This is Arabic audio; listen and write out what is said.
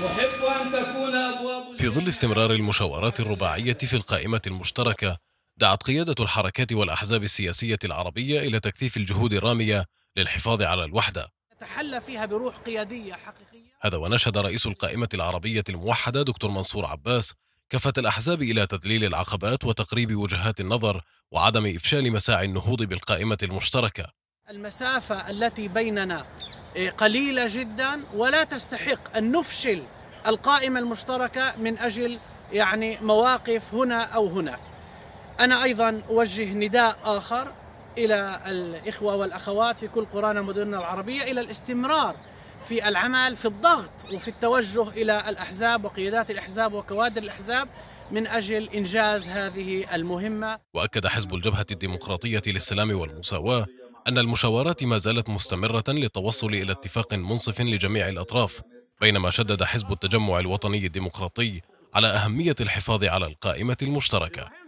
أحب أن تكون أبواب في ظل استمرار المشاورات الرباعية في القائمة المشتركة دعت قيادة الحركات والأحزاب السياسية العربية إلى تكثيف الجهود الرامية للحفاظ على الوحدة نتحلى فيها بروح قيادية حقيقية هذا ونشد رئيس القائمة العربية الموحدة دكتور منصور عباس كافة الأحزاب إلى تذليل العقبات وتقريب وجهات النظر وعدم إفشال مساعي النهوض بالقائمة المشتركة المسافة التي بيننا إيه، قليلة جدا ولا تستحق أن نفشل القائمة المشتركة من أجل يعني مواقف هنا أو هناك أنا أيضا أوجه نداء آخر إلى الإخوة والأخوات في كل قرانا مدننا العربية إلى الاستمرار في العمل في الضغط وفي التوجه إلى الأحزاب وقيادات الأحزاب وكوادر الأحزاب من أجل إنجاز هذه المهمة وأكد حزب الجبهة الديمقراطية للسلام والمساواة أن المشاورات ما زالت مستمرة للتوصل إلى اتفاق منصف لجميع الأطراف بينما شدد حزب التجمع الوطني الديمقراطي على أهمية الحفاظ على القائمة المشتركة